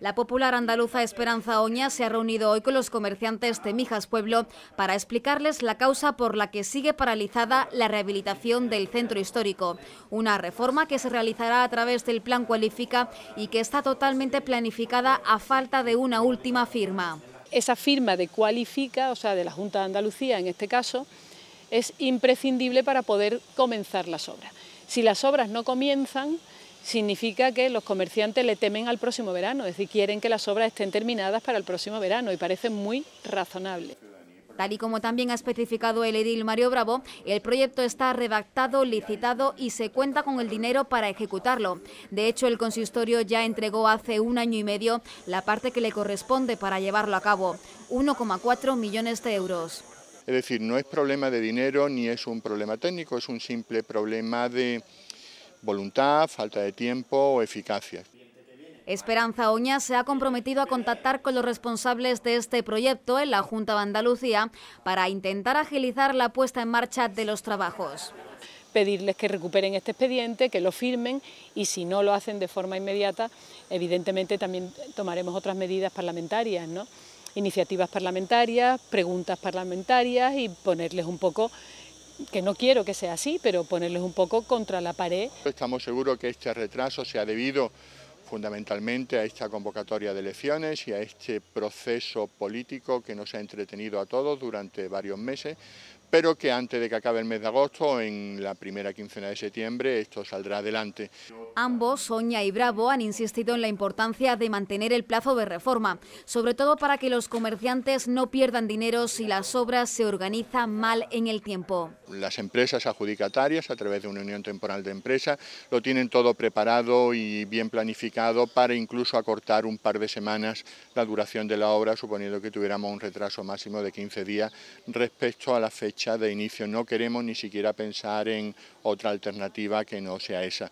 La popular andaluza Esperanza Oña se ha reunido hoy con los comerciantes de Mijas Pueblo para explicarles la causa por la que sigue paralizada la rehabilitación del centro histórico. Una reforma que se realizará a través del Plan Cualifica y que está totalmente planificada a falta de una última firma. Esa firma de Cualifica, o sea, de la Junta de Andalucía en este caso, es imprescindible para poder comenzar las obras. Si las obras no comienzan, significa que los comerciantes le temen al próximo verano, es decir, quieren que las obras estén terminadas para el próximo verano y parece muy razonable. Tal y como también ha especificado el edil Mario Bravo, el proyecto está redactado, licitado y se cuenta con el dinero para ejecutarlo. De hecho, el consistorio ya entregó hace un año y medio la parte que le corresponde para llevarlo a cabo, 1,4 millones de euros. Es decir, no es problema de dinero ni es un problema técnico, es un simple problema de voluntad, falta de tiempo o eficacia. Esperanza Oña se ha comprometido a contactar con los responsables de este proyecto en la Junta de Andalucía para intentar agilizar la puesta en marcha de los trabajos. Pedirles que recuperen este expediente, que lo firmen y si no lo hacen de forma inmediata, evidentemente también tomaremos otras medidas parlamentarias, ¿no? iniciativas parlamentarias, preguntas parlamentarias y ponerles un poco que no quiero que sea así, pero ponerles un poco contra la pared. Estamos seguros que este retraso se ha debido fundamentalmente a esta convocatoria de elecciones y a este proceso político que nos ha entretenido a todos durante varios meses, pero que antes de que acabe el mes de agosto, en la primera quincena de septiembre, esto saldrá adelante. Ambos, Soña y Bravo, han insistido en la importancia de mantener el plazo de reforma, sobre todo para que los comerciantes no pierdan dinero si las obras se organizan mal en el tiempo. Las empresas adjudicatarias, a través de una unión temporal de empresas, lo tienen todo preparado y bien planificado para incluso acortar un par de semanas la duración de la obra, suponiendo que tuviéramos un retraso máximo de 15 días respecto a la fecha de inicio. No queremos ni siquiera pensar en otra alternativa que no sea esa.